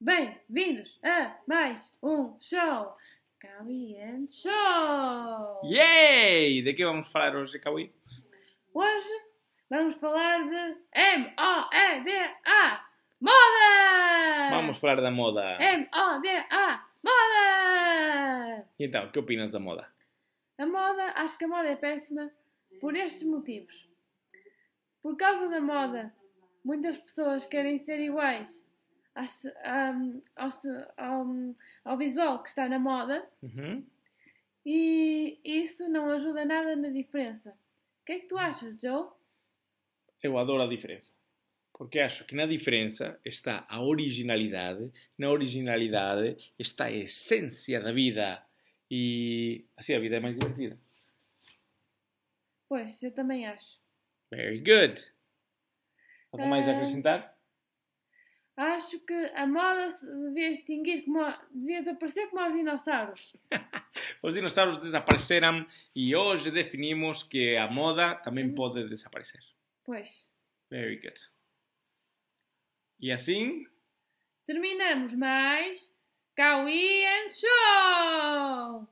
Bem-vindos a mais um show! Kawi and Show! Yay! De que vamos falar hoje, Kawi? Hoje vamos falar de M-O-E-D-A Moda! Vamos falar da moda! M-O-D-A Moda! E então, que opinas da moda? A moda, acho que a moda é péssima por estes motivos. Por causa da moda, muitas pessoas querem ser iguais ao, ao, ao visual que está na moda uhum. e isso não ajuda nada na diferença. O que é que tu achas, Joe? Eu adoro a diferença. Porque acho que na diferença está a originalidade, na originalidade está a essência da vida e assim a vida é mais divertida. Pois, eu também acho. Very good. Algo mais a eh, acrescentar? Acho que a moda se devia extinguir, como, devia desaparecer como os dinossauros. os dinossauros desapareceram e hoje definimos que a moda também uhum. pode desaparecer. Pois. Very good. E assim? Terminamos mais and Show!